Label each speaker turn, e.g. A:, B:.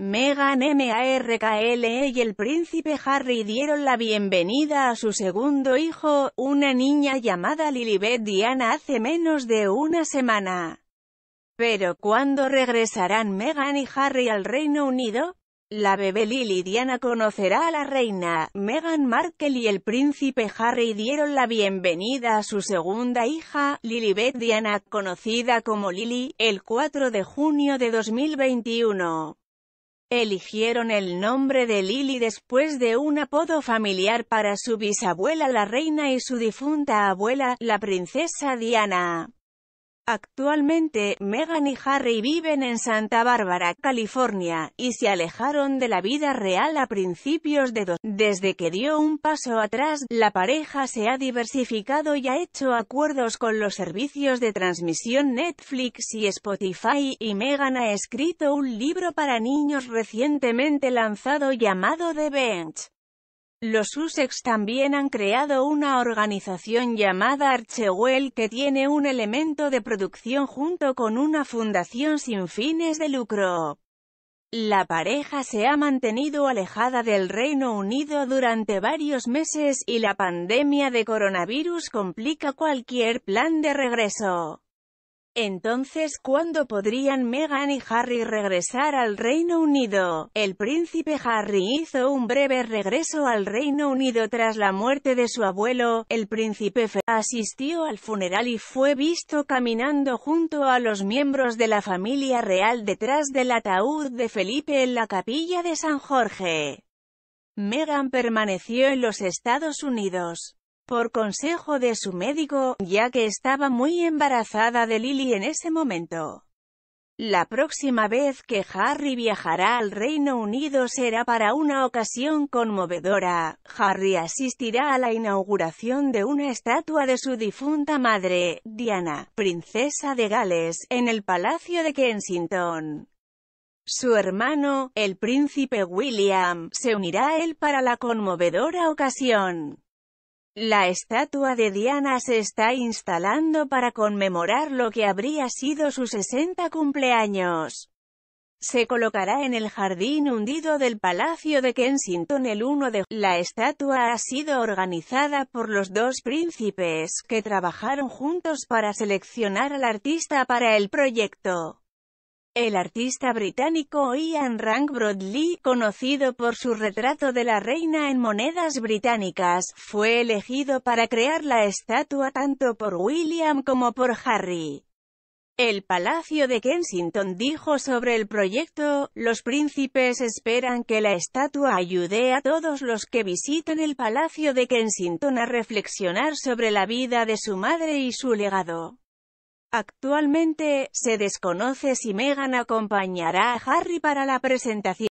A: Meghan Markle y el príncipe Harry dieron la bienvenida a su segundo hijo, una niña llamada Lilibet Diana hace menos de una semana. Pero ¿cuándo regresarán Meghan y Harry al Reino Unido? La bebé Lily Diana conocerá a la reina, Meghan Markle y el príncipe Harry dieron la bienvenida a su segunda hija, Lilibet Diana, conocida como Lily, el 4 de junio de 2021. Eligieron el nombre de Lily después de un apodo familiar para su bisabuela la reina y su difunta abuela, la princesa Diana. Actualmente, Megan y Harry viven en Santa Bárbara, California, y se alejaron de la vida real a principios de dos. Desde que dio un paso atrás, la pareja se ha diversificado y ha hecho acuerdos con los servicios de transmisión Netflix y Spotify, y Megan ha escrito un libro para niños recientemente lanzado llamado The Bench. Los Usex también han creado una organización llamada Archewell que tiene un elemento de producción junto con una fundación sin fines de lucro. La pareja se ha mantenido alejada del Reino Unido durante varios meses y la pandemia de coronavirus complica cualquier plan de regreso. Entonces, ¿cuándo podrían Meghan y Harry regresar al Reino Unido? El príncipe Harry hizo un breve regreso al Reino Unido tras la muerte de su abuelo, el príncipe asistió al funeral y fue visto caminando junto a los miembros de la familia real detrás del ataúd de Felipe en la capilla de San Jorge. Meghan permaneció en los Estados Unidos por consejo de su médico, ya que estaba muy embarazada de Lily en ese momento. La próxima vez que Harry viajará al Reino Unido será para una ocasión conmovedora. Harry asistirá a la inauguración de una estatua de su difunta madre, Diana, princesa de Gales, en el Palacio de Kensington. Su hermano, el príncipe William, se unirá a él para la conmovedora ocasión. La estatua de Diana se está instalando para conmemorar lo que habría sido su 60 cumpleaños. Se colocará en el jardín hundido del Palacio de Kensington el 1 de La estatua ha sido organizada por los dos príncipes, que trabajaron juntos para seleccionar al artista para el proyecto. El artista británico Ian Rank Lee, conocido por su retrato de la reina en monedas británicas, fue elegido para crear la estatua tanto por William como por Harry. El Palacio de Kensington dijo sobre el proyecto, los príncipes esperan que la estatua ayude a todos los que visitan el Palacio de Kensington a reflexionar sobre la vida de su madre y su legado. Actualmente, se desconoce si Meghan acompañará a Harry para la presentación.